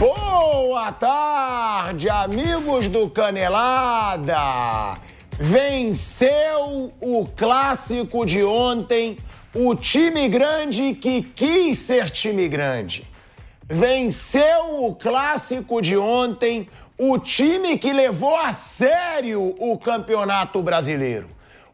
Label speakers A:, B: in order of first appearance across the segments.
A: Boa tarde, amigos do Canelada! Venceu o clássico de ontem o time grande que quis ser time grande. Venceu o clássico de ontem o time que levou a sério o Campeonato Brasileiro.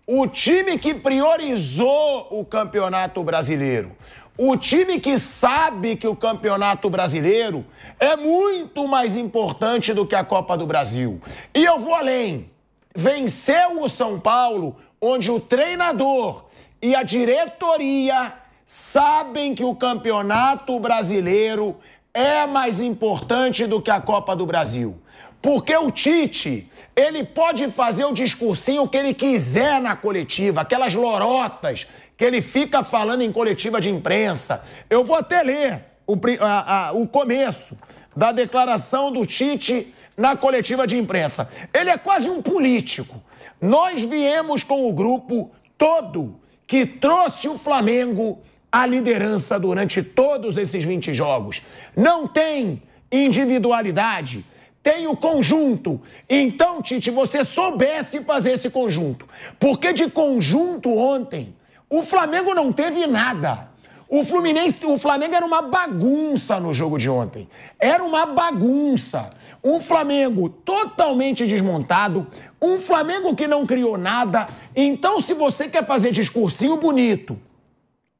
A: O time que priorizou o Campeonato Brasileiro. O time que sabe que o Campeonato Brasileiro é muito mais importante do que a Copa do Brasil. E eu vou além. Venceu o São Paulo, onde o treinador e a diretoria sabem que o Campeonato Brasileiro é mais importante do que a Copa do Brasil. Porque o Tite, ele pode fazer o discursinho que ele quiser na coletiva, aquelas lorotas que ele fica falando em coletiva de imprensa. Eu vou até ler o, a, a, o começo da declaração do Tite na coletiva de imprensa. Ele é quase um político. Nós viemos com o grupo todo que trouxe o Flamengo à liderança durante todos esses 20 jogos. Não tem individualidade tem o conjunto. Então, Tite, você soubesse fazer esse conjunto. Porque de conjunto ontem, o Flamengo não teve nada. O Fluminense, o Flamengo era uma bagunça no jogo de ontem. Era uma bagunça. Um Flamengo totalmente desmontado, um Flamengo que não criou nada. Então, se você quer fazer discursinho bonito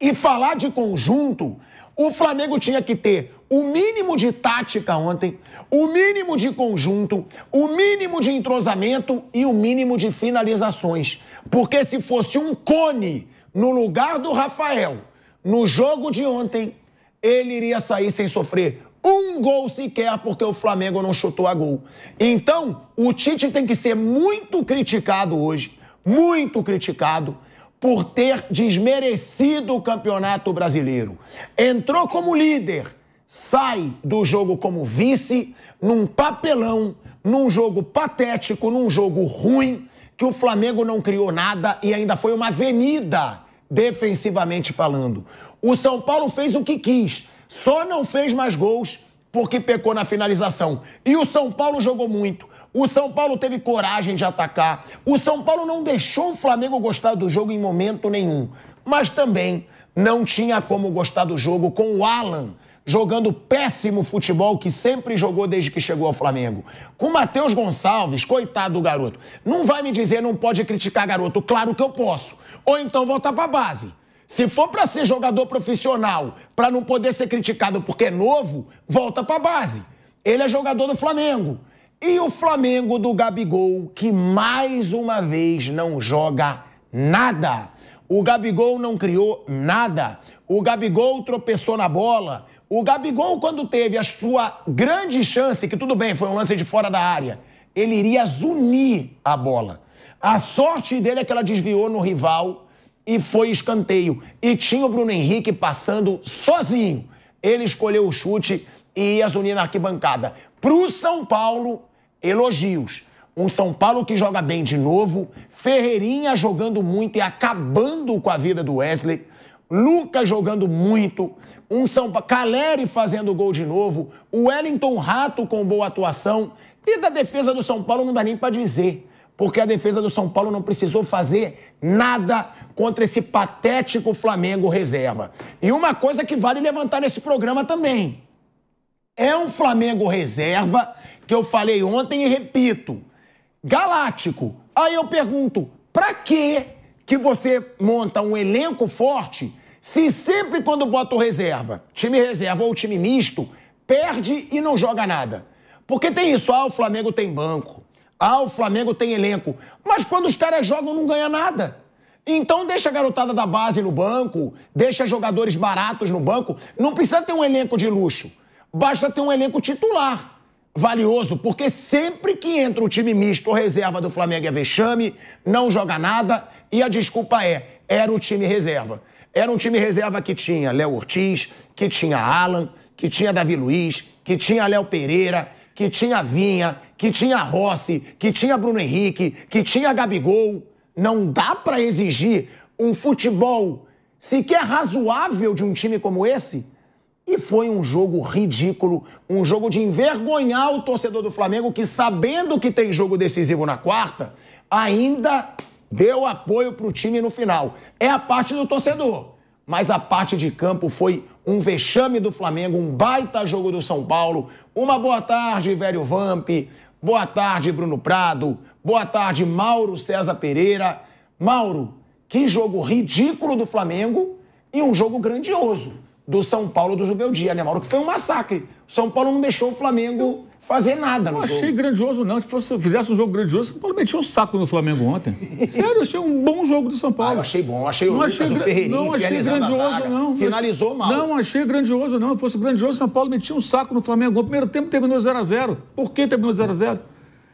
A: e falar de conjunto, o Flamengo tinha que ter o mínimo de tática ontem, o mínimo de conjunto, o mínimo de entrosamento e o mínimo de finalizações. Porque se fosse um cone no lugar do Rafael no jogo de ontem, ele iria sair sem sofrer um gol sequer, porque o Flamengo não chutou a gol. Então, o Tite tem que ser muito criticado hoje, muito criticado por ter desmerecido o Campeonato Brasileiro. Entrou como líder, sai do jogo como vice, num papelão, num jogo patético, num jogo ruim, que o Flamengo não criou nada e ainda foi uma avenida, defensivamente falando. O São Paulo fez o que quis, só não fez mais gols porque pecou na finalização. E o São Paulo jogou muito. O São Paulo teve coragem de atacar. O São Paulo não deixou o Flamengo gostar do jogo em momento nenhum. Mas também não tinha como gostar do jogo com o Alan jogando péssimo futebol que sempre jogou desde que chegou ao Flamengo. Com Matheus Gonçalves, coitado do garoto. Não vai me dizer não pode criticar garoto, claro que eu posso. Ou então voltar para base. Se for para ser jogador profissional, para não poder ser criticado porque é novo, volta para base. Ele é jogador do Flamengo. E o Flamengo do Gabigol, que mais uma vez não joga nada. O Gabigol não criou nada. O Gabigol tropeçou na bola. O Gabigol, quando teve a sua grande chance, que tudo bem, foi um lance de fora da área, ele iria zunir a bola. A sorte dele é que ela desviou no rival e foi escanteio. E tinha o Bruno Henrique passando sozinho. Ele escolheu o chute e ia zunir na arquibancada. Para o São Paulo, elogios. Um São Paulo que joga bem de novo, Ferreirinha jogando muito e acabando com a vida do Wesley, Lucas jogando muito, um São Paulo, Caleri fazendo gol de novo, o Wellington Rato com boa atuação e da defesa do São Paulo não dá nem para dizer, porque a defesa do São Paulo não precisou fazer nada contra esse patético Flamengo reserva. E uma coisa que vale levantar nesse programa também, é um Flamengo reserva que eu falei ontem e repito, galáctico. Aí eu pergunto, para que que você monta um elenco forte se sempre quando bota o reserva, time reserva ou time misto, perde e não joga nada? Porque tem isso, ah, o Flamengo tem banco, ah, o Flamengo tem elenco, mas quando os caras jogam não ganha nada. Então deixa a garotada da base no banco, deixa jogadores baratos no banco, não precisa ter um elenco de luxo, basta ter um elenco titular valioso, porque sempre que entra o time misto ou reserva do Flamengo é vexame, não joga nada e a desculpa é, era o time reserva. Era um time reserva que tinha Léo Ortiz, que tinha Alan, que tinha Davi Luiz, que tinha Léo Pereira, que tinha Vinha, que tinha Rossi, que tinha Bruno Henrique, que tinha Gabigol. Não dá para exigir um futebol sequer razoável de um time como esse e foi um jogo ridículo, um jogo de envergonhar o torcedor do Flamengo que, sabendo que tem jogo decisivo na quarta, ainda deu apoio para o time no final. É a parte do torcedor, mas a parte de campo foi um vexame do Flamengo, um baita jogo do São Paulo. Uma boa tarde, velho Vamp. Boa tarde, Bruno Prado. Boa tarde, Mauro César Pereira. Mauro, que jogo ridículo do Flamengo e um jogo grandioso do São Paulo do Zubel Dia, né, Mauro? Que foi um massacre. O São Paulo não deixou
B: o Flamengo fazer nada no não jogo. achei grandioso, não. Se fosse, fizesse um jogo grandioso, o São Paulo metia um saco no Flamengo ontem. Sério, achei um bom jogo do São Paulo. Ah, eu achei bom. Achei não o achei, Lucas, Não achei é grandioso, não. Finalizou mal. Não, achei grandioso, não. Se fosse grandioso, o São Paulo metia um saco no Flamengo. O primeiro tempo terminou 0x0. Por que terminou 0x0?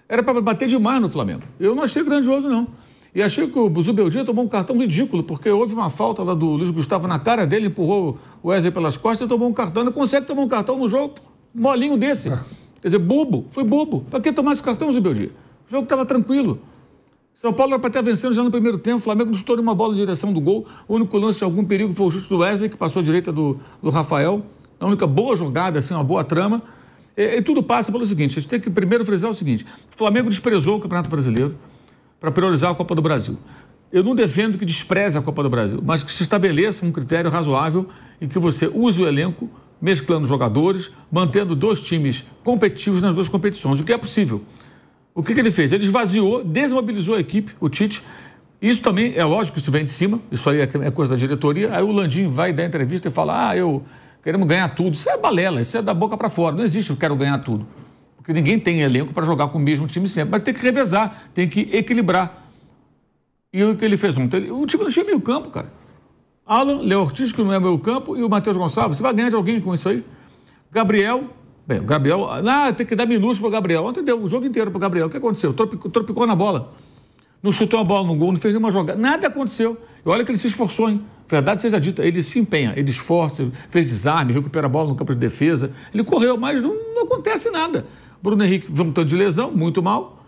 B: Era para bater demais no Flamengo. Eu não achei grandioso, não. E achei que o Buzu tomou um cartão ridículo, porque houve uma falta lá do Luiz Gustavo na cara dele, empurrou o Wesley pelas costas e tomou um cartão. Não consegue é tomar um cartão no jogo molinho desse. É. Quer dizer, bobo, foi bobo. Para que tomar esse cartão, Buzu O jogo estava tranquilo. São Paulo era para estar vencendo já no primeiro tempo. O Flamengo nos estourou uma bola em direção do gol. O único lance de algum perigo foi o chute do Wesley, que passou à direita do, do Rafael. A única boa jogada, assim, uma boa trama. E, e tudo passa pelo seguinte: a gente tem que primeiro frisar o seguinte: o Flamengo desprezou o Campeonato Brasileiro para priorizar a Copa do Brasil. Eu não defendo que despreze a Copa do Brasil, mas que se estabeleça um critério razoável em que você use o elenco, mesclando jogadores, mantendo dois times competitivos nas duas competições, o que é possível. O que, que ele fez? Ele esvaziou, desmobilizou a equipe, o Tite, isso também é lógico, que isso vem de cima, isso aí é, é coisa da diretoria. Aí o Landim vai dar entrevista e fala: Ah, eu queremos ganhar tudo. Isso é balela, isso é da boca para fora. Não existe eu quero ganhar tudo porque ninguém tem elenco para jogar com o mesmo time sempre. Mas tem que revezar, tem que equilibrar. E o que ele fez um? O time não tinha meio campo, cara. Alan, Léo Ortiz, que não é meio campo, e o Matheus Gonçalves. Você vai ganhar de alguém com isso aí? Gabriel, Bem, o Gabriel. Ah, tem que dar minutos o Gabriel. Ontem deu o jogo inteiro o Gabriel. O que aconteceu? Tropicou, tropicou na bola. Não chutou a bola no gol, não fez nenhuma jogada. Nada aconteceu. E olha que ele se esforçou, hein? Verdade seja dita, ele se empenha, ele esforça, fez desarme, recupera a bola no campo de defesa. Ele correu, mas não, não acontece nada. Bruno Henrique voltando de lesão, muito mal.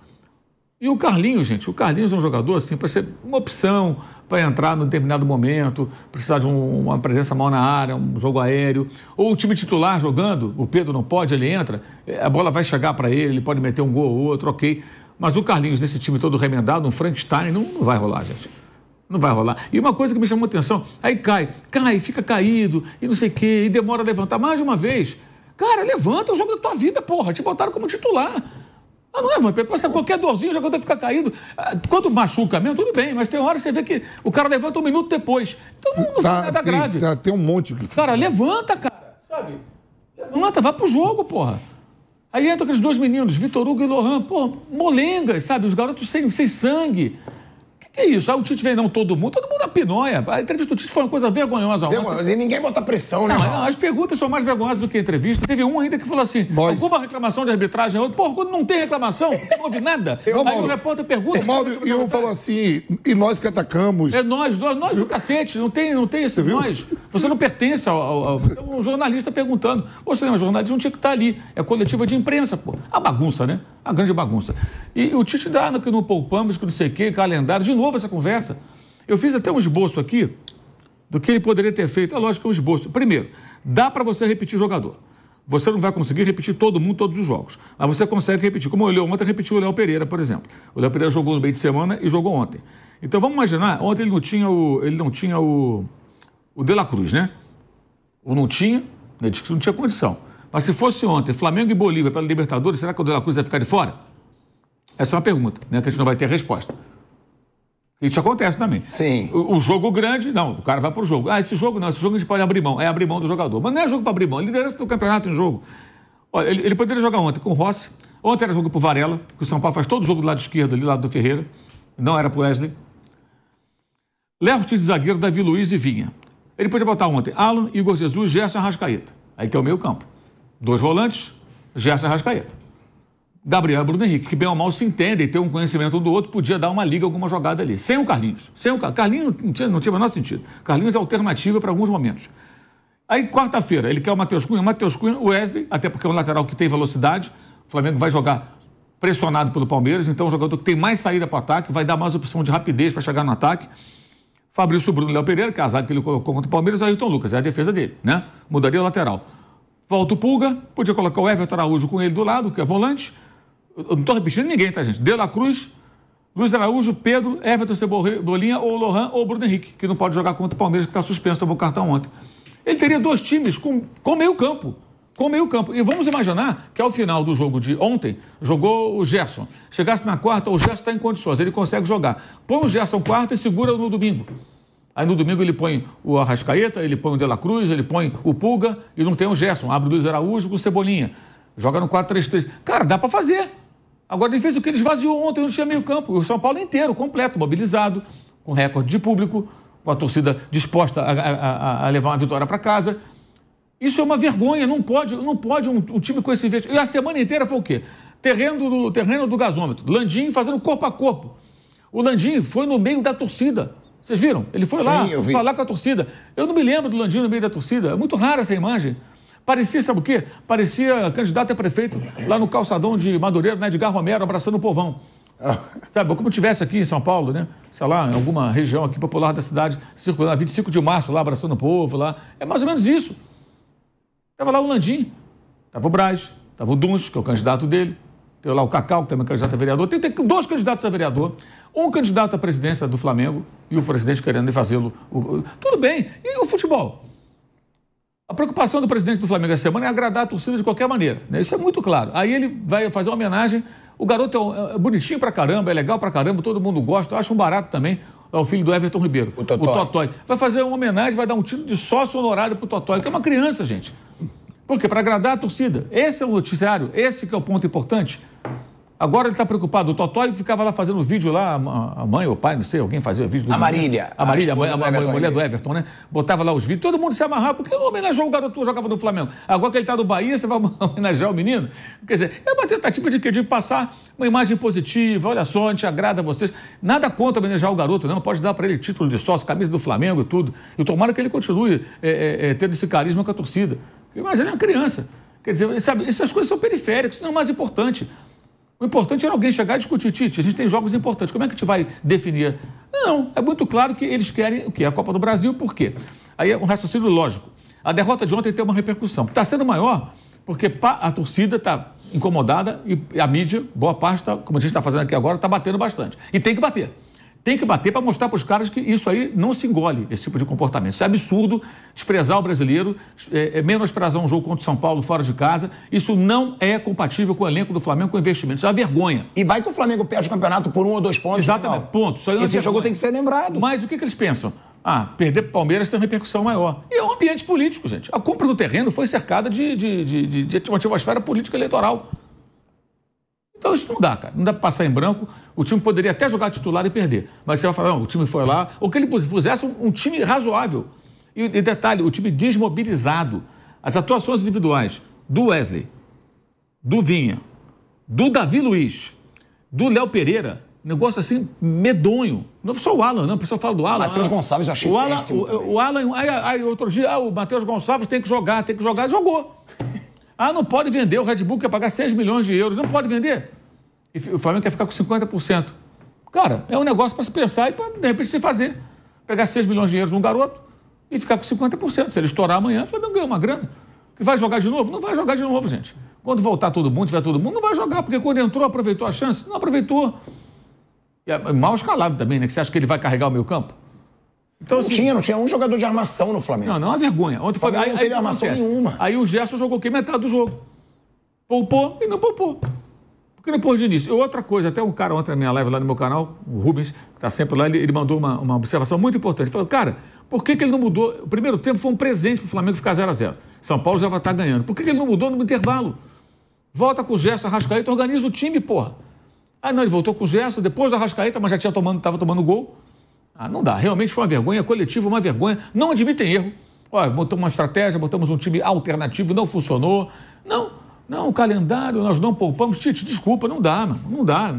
B: E o Carlinhos, gente, o Carlinhos é um jogador assim para ser uma opção para entrar num determinado momento, precisar de um, uma presença mal na área, um jogo aéreo, ou o time titular jogando, o Pedro não pode, ele entra, a bola vai chegar para ele, ele pode meter um gol ou outro, ok. Mas o Carlinhos nesse time todo remendado, um Frankenstein, não, não vai rolar, gente. Não vai rolar. E uma coisa que me chamou atenção, aí cai, cai, fica caído, e não sei o quê, e demora a levantar mais de uma vez. Cara, levanta é o jogo da tua vida, porra. Te botaram como titular. Ah, não é, mano. Qualquer dorzinho, o jogador fica caído. Ah, quando machuca mesmo, tudo bem, mas tem hora que você vê que o cara levanta um minuto depois. Então não, não tá, nada tem, grave. Tá, tem um monte que. Cara, levanta, cara. Sabe? Levanta, vai pro jogo, porra. Aí entram aqueles dois meninos, Vitor Hugo e Lohan, porra, molengas, sabe? Os garotos sem, sem sangue. Que isso? Aí ah, o Tite vem, não, todo mundo, todo mundo a pinóia. É. A entrevista do Tite foi uma coisa vergonhosa. Vergonhosa. E ninguém bota pressão, né? Não, não, as perguntas são mais vergonhosas do que a entrevista. Teve um ainda que falou assim: alguma reclamação de arbitragem? Outro, porra, quando não tem reclamação, não houve nada. Eu, Aí o repórter pergunta. O Maldo, e eu tá falou assim: e nós que atacamos. É nós, nós, nós, o cacete, não tem, não tem isso. Nós. Você não pertence ao. ao, ao você é um jornalista perguntando. Você não é um jornalista, não tinha que estar ali. É coletiva de imprensa, pô. A bagunça, né? a grande bagunça. E o Tite dá que não poupamos, que não sei o quê, calendário, de novo essa conversa. Eu fiz até um esboço aqui do que ele poderia ter feito. É lógico que é um esboço. Primeiro, dá para você repetir jogador. Você não vai conseguir repetir todo mundo, todos os jogos. Mas você consegue repetir. Como o Leão ontem repetiu o Léo Pereira, por exemplo. O Léo Pereira jogou no meio de semana e jogou ontem. Então vamos imaginar, ontem ele não tinha o. ele não tinha o. o De La Cruz, né? Ou não tinha, né? Diz que não tinha condição. Mas se fosse ontem, Flamengo e Bolívia pela Libertadores, será que o De La Cruz ia ficar de fora? Essa é uma pergunta, né? Que a gente não vai ter resposta. Isso acontece também. Sim. O, o jogo grande, não, o cara vai pro jogo. Ah, esse jogo não, esse jogo a gente pode abrir mão. É abrir mão do jogador. Mas não é jogo para abrir mão. Ele é liderança do campeonato em jogo. Olha, ele, ele, poderia jogar ontem com o Rossi. Ontem era jogo pro Varela, que o São Paulo faz todo o jogo do lado esquerdo ali, do lado do Ferreira. Não era pro Wesley. time de zagueiro, Davi Luiz e Vinha. Ele podia botar ontem Alan, Igor Jesus, Gerson e Arrascaeta. Aí tem é o meio campo. Dois volantes, Gerson Rascaeta. Gabriel e Bruno Henrique, que bem ou mal se entendem, ter um conhecimento do outro, podia dar uma liga, alguma jogada ali. Sem o Carlinhos. Sem o Car... Carlinhos não tinha, não tinha o menor sentido. Carlinhos é alternativa para alguns momentos. Aí, quarta-feira, ele quer o Matheus Cunha. Matheus Cunha, o Wesley, até porque é um lateral que tem velocidade. O Flamengo vai jogar pressionado pelo Palmeiras, então é um jogador que tem mais saída para o ataque, vai dar mais opção de rapidez para chegar no ataque. Fabrício Bruno Léo Pereira, casado é que ele colocou contra o Palmeiras, o Ayrton Lucas, é a defesa dele, né? Mudaria o lateral. Volta o Pulga, podia colocar o Everton Araújo com ele do lado, que é volante. Eu não estou repetindo ninguém, tá, gente? De La Cruz, Luiz Araújo, Pedro, Everton Cebolinha, ou Lohan, ou Bruno Henrique, que não pode jogar contra o Palmeiras, que está suspenso, tomou cartão ontem. Ele teria dois times com, com meio campo. Com meio campo. E vamos imaginar que ao final do jogo de ontem, jogou o Gerson. Chegasse na quarta, o Gerson está em condições, ele consegue jogar. Põe o Gerson quarta e segura no domingo. Aí no domingo ele põe o Arrascaeta, ele põe o De La Cruz, ele põe o Pulga e não tem o Gerson. Abre o Luiz Araújo com o Cebolinha. Joga no 4-3-3. Cara, dá para fazer. Agora ele fez o que ele esvaziou ontem, não tinha meio campo. O São Paulo inteiro, completo, mobilizado, com recorde de público, com a torcida disposta a, a, a levar uma vitória para casa. Isso é uma vergonha, não pode, não pode um, um time com esse investimento. E a semana inteira foi o quê? Terreno do, terreno do gasômetro. Landim fazendo corpo a corpo. O Landim foi no meio da torcida. Vocês viram? Ele foi Sim, lá falar com a torcida. Eu não me lembro do Landinho no meio da torcida. É muito rara essa imagem. Parecia, sabe o quê? Parecia candidato a prefeito lá no calçadão de Madureira, né, Edgar Romero, abraçando o povão. Ah. Sabe, como tivesse aqui em São Paulo, né? Sei lá, em alguma região aqui popular da cidade, circulando 25 de março, lá abraçando o povo, lá. É mais ou menos isso. Tava lá o Landim, tava o Braz, tava o Duns, que é o candidato dele, tem lá o Cacau, que também é candidato a vereador, tem, tem dois candidatos a vereador, um candidato à presidência do Flamengo e o presidente querendo fazê-lo. Tudo bem. E o futebol? A preocupação do presidente do Flamengo essa semana é agradar a torcida de qualquer maneira. Né? Isso é muito claro. Aí ele vai fazer uma homenagem. O garoto é, é bonitinho pra caramba, é legal pra caramba, todo mundo gosta. Eu acho um barato também. É o filho do Everton Ribeiro. O Totói. o Totói. Vai fazer uma homenagem, vai dar um título de sócio honorário pro Totói, que é uma criança, gente. Porque para agradar a torcida. Esse é o noticiário, esse que é o ponto importante. Agora ele está preocupado. O Totói ficava lá fazendo vídeo lá, a mãe ou o pai, não sei, alguém fazia vídeo. Do a Marília. A Marília, a, a, a, a mulher do Everton, né? Botava lá os vídeos, todo mundo se amarrava, porque não homenageou o garoto que jogava no Flamengo. Agora que ele está no Bahia, você vai homenagear o menino? Quer dizer, é uma tentativa de, de passar uma imagem positiva, olha só, a gente agrada vocês. Nada contra homenagear o garoto, não. Pode dar para ele título de sócio, camisa do Flamengo e tudo. E tomara que ele continue é, é, é tendo esse carisma com a torcida. Imagina é uma criança. Quer dizer, sabe, essas coisas são periféricas, isso não é o mais importante. O importante era alguém chegar e discutir, Tite, a gente tem jogos importantes, como é que a gente vai definir? Não, é muito claro que eles querem o quê? A Copa do Brasil, por quê? Aí é um raciocínio lógico. A derrota de ontem tem uma repercussão. Está sendo maior porque a torcida está incomodada e a mídia, boa parte, tá, como a gente está fazendo aqui agora, está batendo bastante. E tem que bater tem que bater para mostrar para os caras que isso aí não se engole, esse tipo de comportamento. Isso é absurdo, desprezar o brasileiro, é, é menosprezar um jogo contra o São Paulo fora de casa. Isso não é compatível com o elenco do Flamengo, com o investimento. Isso é uma vergonha. E vai que o Flamengo perde o campeonato por um ou dois pontos. Exatamente, final. ponto. Isso aí é Esse jogo tem que ser lembrado. Mas o que, que eles pensam? Ah, perder para o Palmeiras tem uma repercussão maior. E é um ambiente político, gente. A compra do terreno foi cercada de, de, de, de, de atmosfera política eleitoral. Então isso não dá, cara. Não dá pra passar em branco. O time poderia até jogar titular e perder. Mas você vai falar, não, o time foi lá. Ou que ele pusesse um, um time razoável. E, e detalhe, o time desmobilizado. As atuações individuais do Wesley, do Vinha, do Davi Luiz, do Léo Pereira, negócio assim medonho. Não só o Alan, não. O pessoal fala do Alan. Matheus Gonçalves eu achei o Alan, o, o, Alan aí, aí, outro dia, ah, o Matheus Gonçalves tem que jogar, tem que jogar. Jogou. Ah, não pode vender, o Red Bull quer pagar 6 milhões de euros, não pode vender. E o Flamengo quer ficar com 50%. Cara, é um negócio para se pensar e para, de repente, se fazer. Pegar 6 milhões de euros num garoto e ficar com 50%. Se ele estourar amanhã, o Flamengo ganha uma grana. Que vai jogar de novo? Não vai jogar de novo, gente. Quando voltar todo mundo, tiver todo mundo, não vai jogar, porque quando entrou, aproveitou a chance? Não aproveitou. E é, é mal escalado também, né? Que você acha que ele vai carregar o meio campo? Então, não assim, tinha, não tinha um jogador de armação no Flamengo. Não, não é uma vergonha. Ontem o aí não teve aí, armação nenhuma. Aí o Gerson jogou quê? metade do jogo. Poupou e não poupou. Porque não pôs de início. E outra coisa, até um cara ontem na minha live lá no meu canal, o Rubens, que está sempre lá, ele, ele mandou uma, uma, observação muito importante. Ele falou, cara, por que, que ele não mudou? O primeiro tempo foi um presente para o Flamengo ficar 0 a 0 São Paulo já vai tá estar ganhando. Por que, que ele não mudou no intervalo? Volta com o Gerson, Arrascaeta, organiza o time, porra. Ah, não, ele voltou com o Gerson, depois o Arrascaeta, mas já tinha tomando, estava tomando gol. Ah, não dá. Realmente foi uma vergonha coletiva, uma vergonha. Não admitem erro. Olha, botamos uma estratégia, botamos um time alternativo, não funcionou. Não, não, o calendário, nós não poupamos. Tite, desculpa, não dá, mano, não dá.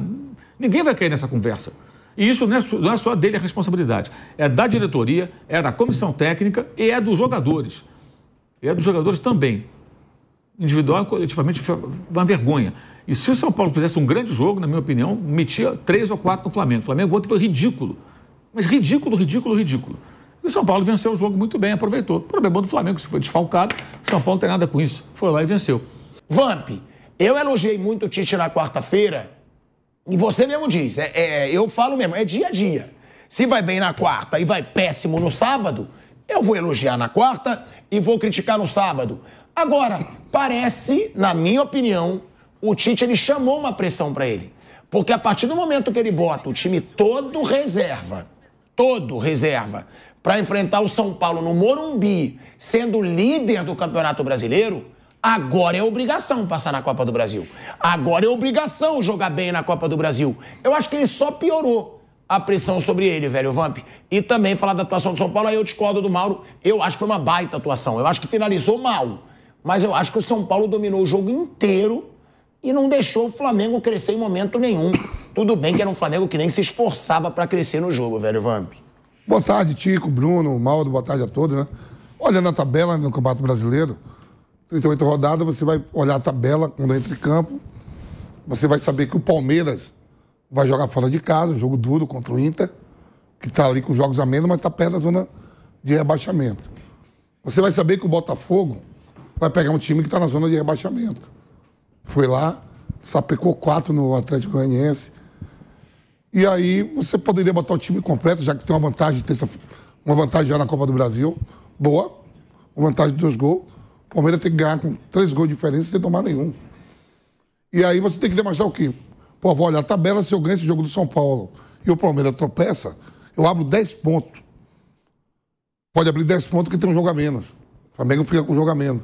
B: Ninguém vai cair nessa conversa. E isso não é, não é só dele a responsabilidade. É da diretoria, é da comissão técnica e é dos jogadores. E é dos jogadores também. Individual e coletivamente, uma vergonha. E se o São Paulo fizesse um grande jogo, na minha opinião, metia três ou quatro no Flamengo. O Flamengo ontem foi ridículo. Mas ridículo, ridículo, ridículo. E o São Paulo venceu o jogo muito bem, aproveitou. O problema do Flamengo, se foi desfalcado, o São Paulo não tem nada com isso. Foi lá e venceu. Vamp,
A: eu elogiei muito o Tite na quarta-feira. E você mesmo diz, é, é, eu falo mesmo, é dia a dia. Se vai bem na quarta e vai péssimo no sábado, eu vou elogiar na quarta e vou criticar no sábado. Agora, parece, na minha opinião, o Tite ele chamou uma pressão para ele. Porque a partir do momento que ele bota o time todo reserva todo reserva, para enfrentar o São Paulo no Morumbi, sendo líder do Campeonato Brasileiro, agora é obrigação passar na Copa do Brasil. Agora é obrigação jogar bem na Copa do Brasil. Eu acho que ele só piorou a pressão sobre ele, velho Vamp. E também falar da atuação do São Paulo, aí eu discordo do Mauro. Eu acho que foi uma baita atuação. Eu acho que finalizou mal. Mas eu acho que o São Paulo dominou o jogo inteiro e não deixou o Flamengo crescer em momento nenhum. Tudo bem que era um Flamengo que nem se esforçava para crescer no jogo, velho Vamp.
C: Boa tarde, Tico, Bruno, Mauro, boa tarde a todos, né? Olhando a tabela no Campeonato Brasileiro, 38 rodadas, você vai olhar a tabela quando entra em campo, você vai saber que o Palmeiras vai jogar fora de casa, jogo duro contra o Inter, que está ali com jogos a menos, mas está perto da zona de rebaixamento. Você vai saber que o Botafogo vai pegar um time que está na zona de rebaixamento. Foi lá, sapecou quatro no Atlético Goianiense, e aí você poderia botar o time completo, já que tem uma vantagem, uma vantagem já na Copa do Brasil, boa, uma vantagem de dois gols. O Palmeiras tem que ganhar com três gols de diferença sem tomar nenhum. E aí você tem que demonstrar o quê? Pô, vou olhar a tabela, se eu ganho esse jogo do São Paulo e o Palmeiras tropeça, eu abro 10 pontos. Pode abrir 10 pontos que tem um jogo a menos. O Flamengo fica com um jogo a menos.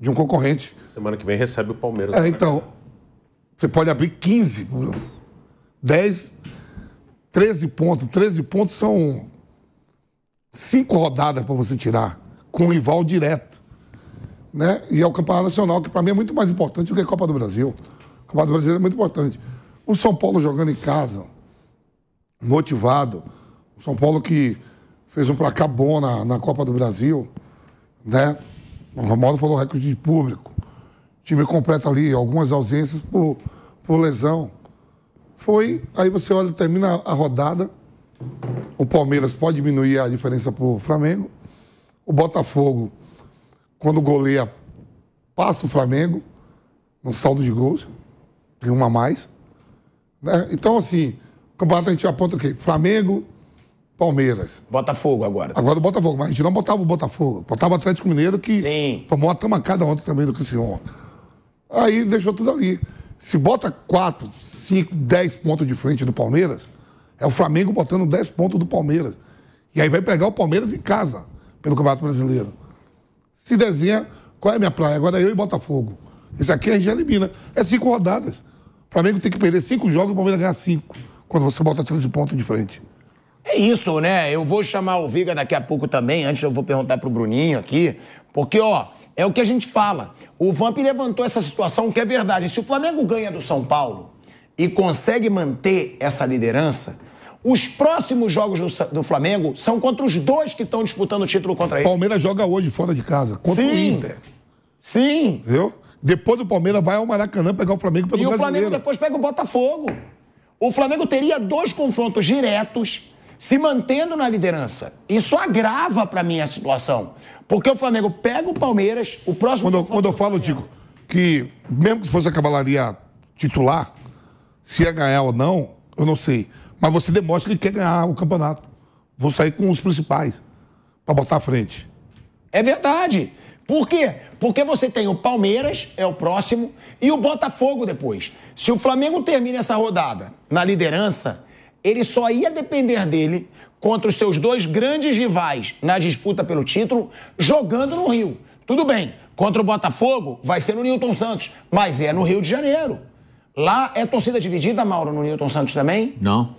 C: De um concorrente.
D: Semana que vem recebe o Palmeiras. É,
C: então. Você pode abrir 15. 10, 13 pontos. 13 pontos são cinco rodadas para você tirar com o rival direto. Né? E é o Campeonato Nacional, que para mim é muito mais importante do que a Copa do Brasil. Copa Campeonato Brasileiro é muito importante. O São Paulo jogando em casa, motivado. O São Paulo que fez um placar bom na, na Copa do Brasil. Né? O Romaldo falou recorde de público. O time completa ali algumas ausências por, por lesão. Foi, aí você olha, termina a rodada. O Palmeiras pode diminuir a diferença para o Flamengo. O Botafogo, quando goleia, passa o Flamengo no saldo de gols. Tem uma a mais. Né? Então, assim, o campeonato a gente aponta o quê? Flamengo, Palmeiras. Botafogo agora. Agora o Botafogo, mas a gente não botava o Botafogo. Botava o Atlético Mineiro que Sim. tomou a tamacada ontem também do Criciúma. Aí deixou tudo ali. Se bota quatro, 5, 10 pontos de frente do Palmeiras, é o Flamengo botando 10 pontos do Palmeiras. E aí vai pegar o Palmeiras em casa, pelo Campeonato Brasileiro. Se desenha, qual é a minha praia? Agora é eu e Botafogo. Isso aqui a gente elimina. É cinco rodadas. O Flamengo tem que perder cinco jogos, o Palmeiras ganhar cinco. Quando você bota 13 pontos de
A: frente. É isso, né? Eu vou chamar o Viga daqui a pouco também. Antes eu vou perguntar pro Bruninho aqui. Porque, ó, é o que a gente fala. O Vamp levantou essa situação que é verdade. Se o Flamengo ganha do São Paulo, e consegue manter essa liderança, os próximos jogos do, do, Flamengo são contra os dois que estão disputando o título contra ele. Palmeiras joga hoje fora de casa, contra Sim. o Inter. Sim. Viu? Depois o Palmeiras vai ao Maracanã pegar o Flamengo pelo e Brasileiro. E o Flamengo depois pega o Botafogo. O Flamengo teria dois confrontos diretos, se mantendo na liderança. Isso agrava para mim a situação. Porque o Flamengo pega o Palmeiras, o próximo... Quando, eu, quando eu falo, digo, que mesmo que fosse a
C: cavalaria titular, se ia ganhar ou não, eu não sei. Mas você demonstra que quer ganhar o campeonato. Vou sair com os principais para botar à frente.
A: É verdade. Por quê? Porque você tem o Palmeiras, é o próximo, e o Botafogo depois. Se o Flamengo termina essa rodada na liderança, ele só ia depender dele contra os seus dois grandes rivais na disputa pelo título, jogando no Rio. Tudo bem, contra o Botafogo vai ser no Nilton Santos, mas é no Rio de Janeiro. Lá é torcida dividida, Mauro, no Newton Santos também? Não.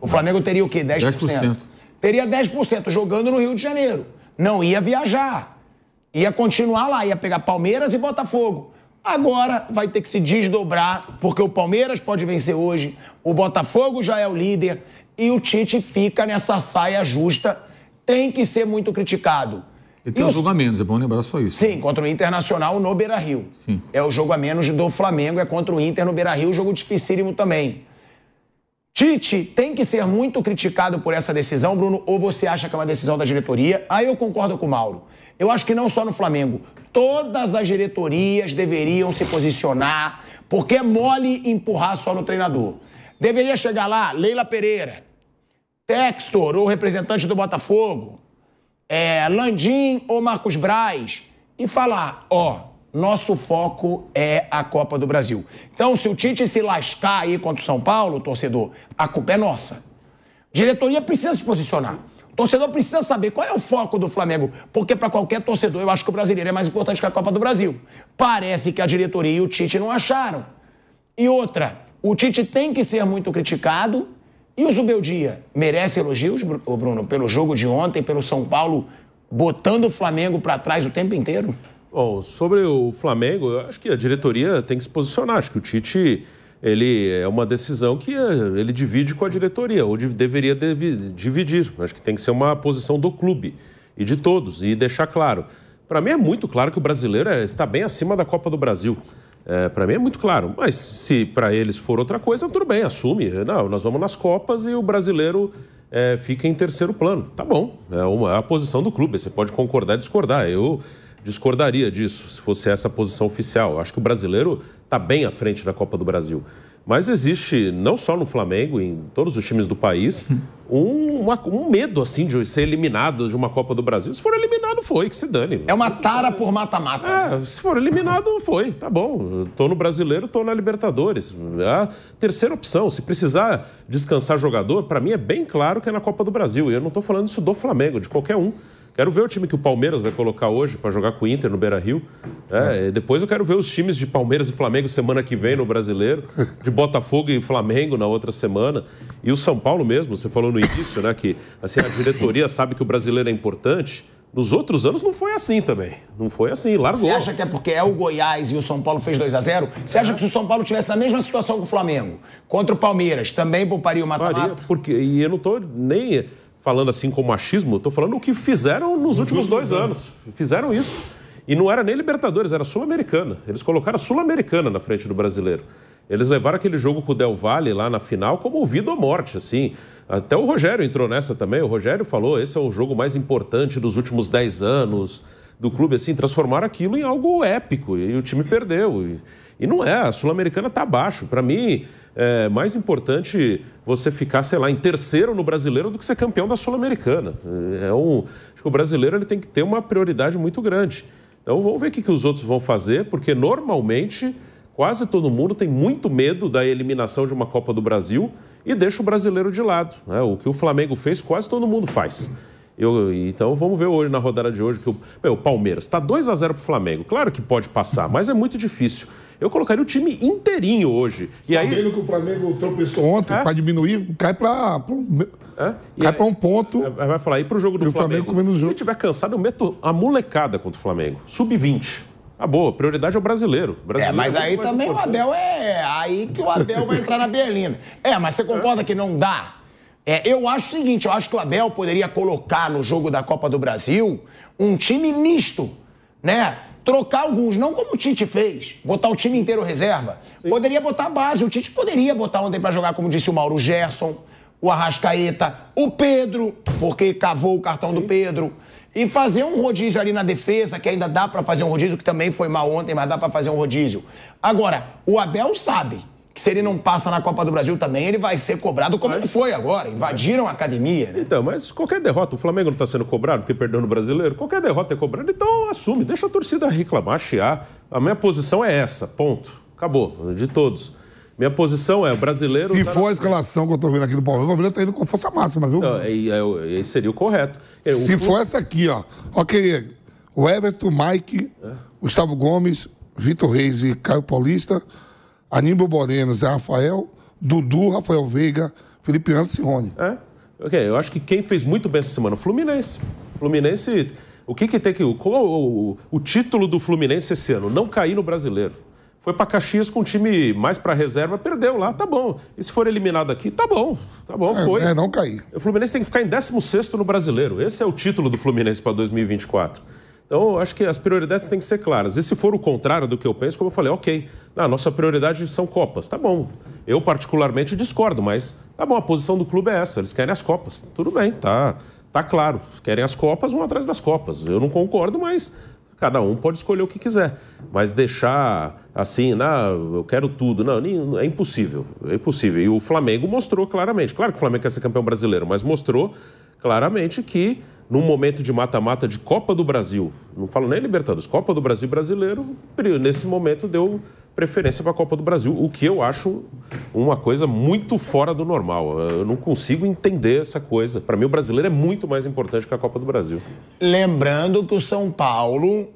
A: O Flamengo teria o quê? 10%? 10%. Teria 10% jogando no Rio de Janeiro. Não ia viajar. Ia continuar lá, ia pegar Palmeiras e Botafogo. Agora vai ter que se desdobrar, porque o Palmeiras pode vencer hoje, o Botafogo já é o líder e o Tite fica nessa saia justa. Tem que ser muito criticado. E tem e um jogo a menos, é bom lembrar só isso. Sim, contra o Internacional no Beira-Rio. Sim. É o jogo a menos do Flamengo, é contra o Inter no Beira-Rio, jogo dificílimo também. Tite tem que ser muito criticado por essa decisão, Bruno, ou você acha que é uma decisão da diretoria? Aí eu concordo com o Mauro. Eu acho que não só no Flamengo, todas as diretorias deveriam se posicionar, porque é mole empurrar só no treinador. Deveria chegar lá Leila Pereira, Textor ou representante do Botafogo, é, Landim ou Marcos Braz e falar: ó, nosso foco é a Copa do Brasil. Então, se o Tite se lascar aí contra o São Paulo, torcedor, a culpa é nossa. Diretoria precisa se posicionar. O torcedor precisa saber qual é o foco do Flamengo, porque para qualquer torcedor eu acho que o brasileiro é mais importante que a Copa do Brasil. Parece que a diretoria e o Tite não acharam. E outra, o Tite tem que ser muito criticado e o Zubeldia merece elogios, Bruno, pelo jogo de ontem, pelo São Paulo botando o Flamengo para trás o tempo inteiro?
D: Bom, sobre o Flamengo, eu acho que a diretoria tem que se posicionar. Acho que o Tite ele é uma decisão que eh, ele divide com a diretoria, ou deveria dividir. Acho que tem que ser uma posição do clube e de todos, e deixar claro. Para mim é muito claro que o brasileiro é, está bem acima da Copa do Brasil. É, para mim é muito claro. Mas se para eles for outra coisa, tudo bem, assume. Não, nós vamos nas Copas e o brasileiro é, fica em terceiro plano. Tá bom, é, uma, é a posição do clube. Você pode concordar e discordar. Eu discordaria disso, se fosse essa a posição oficial. acho que o brasileiro está bem à frente da Copa do Brasil mas existe, não só no Flamengo, em todos os times do país, um, uma, um medo assim de ser eliminado de uma Copa do Brasil. Se for eliminado, foi, que se dane. É uma tara por mata-mata. É, se for eliminado, foi. Tá bom. Tô no brasileiro, tô na Libertadores. A terceira opção, se precisar descansar jogador, para mim é bem claro que é na Copa do Brasil. E eu não tô falando isso do Flamengo, de qualquer um. Quero ver o time que o Palmeiras vai colocar hoje para jogar com o Inter no Beira Rio. É, é. Depois eu quero ver os times de Palmeiras e Flamengo semana que vem no brasileiro, de Botafogo e Flamengo na outra semana. E o São Paulo mesmo, você falou no início, né? Que assim, a diretoria sabe que o brasileiro é importante. Nos outros anos não foi assim também. Não foi assim, largou. Você acha que
A: é porque é o Goiás e o São Paulo fez 2 a 0 Você acha que se o
D: São Paulo tivesse na mesma situação que o Flamengo, contra o Palmeiras, também pouparia o mata-mata? Porque, e eu não tô nem falando assim com machismo, estou falando o que fizeram nos, uhum. últimos, dois anos. Fizeram isso. E não era nem Libertadores, era Sul-Americana. Eles colocaram a Sul-Americana na frente do brasileiro. Eles levaram aquele jogo com o Del Valle lá na final como vida ou morte, assim. Até o Rogério entrou nessa também. O Rogério falou: esse é o jogo mais importante dos últimos 10 anos do clube, assim. Transformaram aquilo em algo épico. E o time perdeu. E, e não é. A Sul-Americana está abaixo. Para mim, é mais importante você ficar, sei lá, em terceiro no brasileiro do que ser campeão da Sul-Americana. É, é um, acho que o brasileiro ele tem que ter uma prioridade muito grande. Então vamos ver o que, que os outros vão fazer, porque normalmente quase todo mundo tem muito medo da eliminação de uma Copa do Brasil e deixa o brasileiro de lado. Né? O que o Flamengo fez, quase todo mundo faz. Eu, então vamos ver hoje na rodada de hoje que o, o Palmeiras está 2 a 0 para o Flamengo. Claro que pode passar, mas é muito difícil eu colocaria o time inteirinho hoje. E Sabendo que o Flamengo tropeçou ontem, é? para diminuir, cai para um, é? cai um ponto. É, é, vai falar aí para o jogo do Flamengo. Flamengo jogo. Se tiver cansado, eu meto a molecada contra o Flamengo. Sub-20. Ah, boa. prioridade é o brasileiro. O brasileiro é, mas aí também o Abel
A: é. Aí que o Abel vai entrar na Berlina. É, mas você concorda é? que não dá? É, eu acho o seguinte: eu acho que o Abel poderia colocar no jogo da Copa do Brasil um time misto né? Trocar alguns, não como o Tite fez, botar o time inteiro reserva. Poderia botar a base, o Tite poderia botar ontem para jogar, como disse o Mauro, Gerson, o Arrascaeta, o Pedro, porque cavou o cartão Sim. do Pedro. E fazer um rodízio ali na defesa, que ainda dá para fazer um rodízio, que também foi mal ontem, mas dá para fazer um rodízio. Agora, o
D: Abel sabe que se ele não passa na Copa do Brasil também, ele vai ser cobrado como mas... ele foi agora. Invadiram a academia. Né? Então, mas qualquer derrota, o Flamengo não está sendo cobrado porque perdeu no brasileiro. Qualquer derrota é cobrada, então assume, deixa a torcida reclamar, chiar. A minha posição é essa, ponto. Acabou, de todos. Minha posição é, o brasileiro. Se tá for na... a
C: escalação que eu estou vendo aqui do Palmeiras, o Palmeiras está indo com força máxima, viu? Não,
D: é, é, seria o correto. É, o... Se for essa aqui, ó. Ok,
C: o Everton, Mike, é. Gustavo Gomes, Vitor Reis e Caio Paulista.
D: Aníbal Moreno, Zé Rafael, Dudu, Rafael Veiga, Felipe Anderson e Rony. É? Ok, eu acho que quem fez muito bem essa semana? Fluminense. Fluminense, o que, que tem que. Qual é o, o, o título do Fluminense esse ano? Não cair no brasileiro. Foi para Caxias com um time mais para reserva, perdeu lá, tá bom. E se for eliminado aqui, tá bom, tá bom, é, foi. É, não cair. O Fluminense tem que ficar em 16 no brasileiro. Esse é o título do Fluminense para 2024. Então, eu acho que as prioridades têm que ser claras. E se for o contrário do que eu penso, como eu falei, ok, a ah, nossa prioridade são Copas. Tá bom. Eu, particularmente, discordo, mas tá bom, a posição do clube é essa. Eles querem as Copas. Tudo bem, tá, tá claro. Querem as Copas, vão atrás das Copas. Eu não concordo, mas cada um pode escolher o que quiser. Mas deixar assim, não, eu quero tudo, não, é impossível. É impossível. E o Flamengo mostrou claramente. Claro que o Flamengo quer ser campeão brasileiro, mas mostrou claramente que num momento de mata-mata de Copa do Brasil, não falo nem Libertadores, Copa do Brasil brasileiro, nesse momento deu preferência para a Copa do Brasil, o que eu acho uma coisa muito fora do normal. Eu não consigo entender essa coisa. Para mim, o brasileiro é muito mais importante que a Copa do Brasil.
A: Lembrando que o São Paulo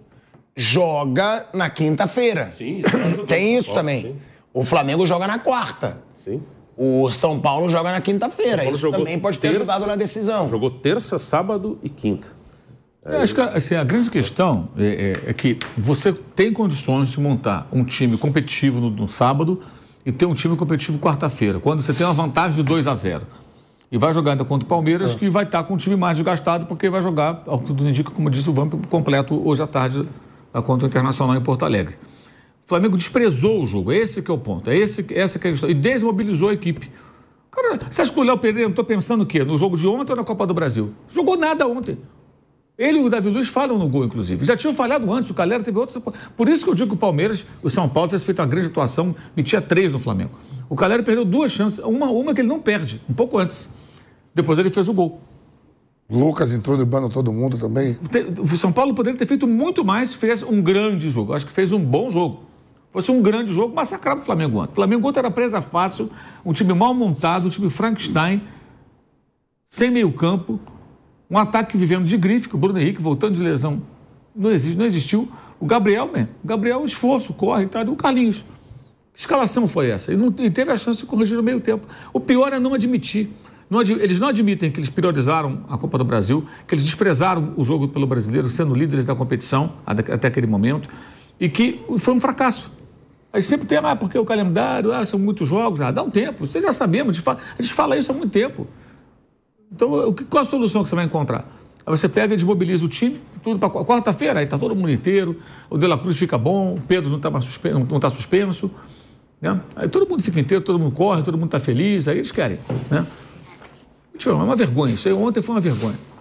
A: joga na quinta-feira. Sim, Tem isso também. Sim. O Flamengo joga na quarta. Sim. O São Paulo joga na quinta-feira. Isso também pode ter
D: terça, ajudado na decisão. Jogou terça, sábado e quinta. acho que assim, a grande
B: questão é, é, é, que você tem condições de montar um time competitivo no, no sábado e ter um time competitivo quarta-feira, quando você tem uma vantagem de 2 a 0 E vai jogar ainda contra o Palmeiras, é. que vai estar tá com um time mais desgastado, porque vai jogar, ao que tudo indica, como disse o Vamp, completo hoje à tarde contra o Internacional em Porto Alegre. O Flamengo desprezou o jogo. Esse que é o ponto. É esse, essa que é a questão. E desmobilizou a equipe. Cara, você acha que o Léo Pereira, eu tô pensando o quê? No jogo de ontem ou na Copa do Brasil? Jogou nada ontem. Ele e o Davi Luiz falam no gol, inclusive. Já tinham falhado antes, o Calera teve outros. Por isso que eu digo que o Palmeiras, o São Paulo, tivesse feito uma grande atuação, metia três no Flamengo. O Calera perdeu duas chances, uma, uma que ele não perde, um pouco antes. Depois ele fez o gol. Lucas entrou derrubando todo mundo também. O São Paulo poderia ter feito muito mais se um grande jogo. Acho que fez um bom jogo. Fosse um grande jogo, massacrava o Flamengo ontem. O Flamengo ontem era presa fácil, um time mal montado, um time Frankenstein, sem meio campo, um ataque que vivemos de grife, que o Bruno Henrique voltando de lesão não, existe, não existiu. O Gabriel, mesmo. O Gabriel, esforço, corre e tá, tal. o Carlinhos. Que escalação foi essa? E, não, e teve a chance de corrigir no meio tempo. O pior é não admitir. Não, eles não admitem que eles priorizaram a Copa do Brasil, que eles desprezaram o jogo pelo brasileiro, sendo líderes da competição até aquele momento, e que foi um fracasso. Aí sempre tem, ah, porque o calendário, ah, são muitos jogos, ah, dá um tempo. Vocês já sabemos, a gente fala isso há muito tempo. Então, qual a solução que você vai encontrar? Aí você pega e desmobiliza o time, tudo para quarta-feira, aí está todo mundo inteiro, o De La Cruz fica bom, o Pedro não está suspenso, tá suspenso né? Aí todo mundo fica inteiro, todo mundo corre, todo mundo está feliz, aí eles querem, né? Tipo, é uma vergonha, isso aí ontem foi uma vergonha.